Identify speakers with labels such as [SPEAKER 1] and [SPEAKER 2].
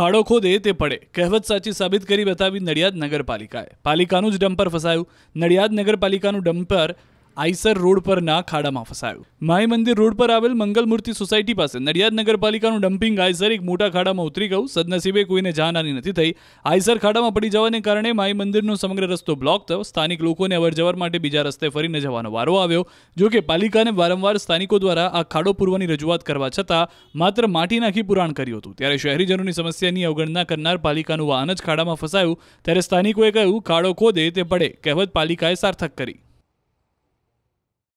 [SPEAKER 1] ખાડો ખોદે તે પડે કહેવત સાચી સાબિત કરી બતાવી નડિયાદ નગરપાલિકાએ પાલિકાનું જ ડમ્પર ફસાયું નડિયાદ નગરપાલિકાનું ડમ્પર આઈસર રોડ પરના ખાડામાં ફસાયું માઈ મંદિર રોડ પર આવેલ મંગલમૂર્તિ સોસાયટી પાસે નડિયાદ નગરપાલિકાનું ડમ્પિંગ આઈસર એક મોટા ખાડામાં ઉતરી ગયું સદનસીબે કોઈને જાનહાની નથી થઈ આઈસર ખાડામાં પડી જવાને કારણે માઈ મંદિરનો સમગ્ર રસ્તો બ્લોક થયો સ્થાનિક લોકોને અવરજવર માટે બીજા રસ્તે ફરીને જવાનો વારો આવ્યો જો કે પાલિકાને વારંવાર સ્થાનિકો દ્વારા આ ખાડો પૂરવાની રજૂઆત કરવા છતાં માત્ર માટી નાખી પુરાણ કર્યું હતું ત્યારે શહેરીજનોની સમસ્યાની અવગણના કરનાર પાલિકાનું વાહન જ ખાડામાં ફસાયું ત્યારે સ્થાનિકોએ કહ્યું ખાડો ખોદે તે પડે કહેવત પાલિકાએ સાર્થક કરી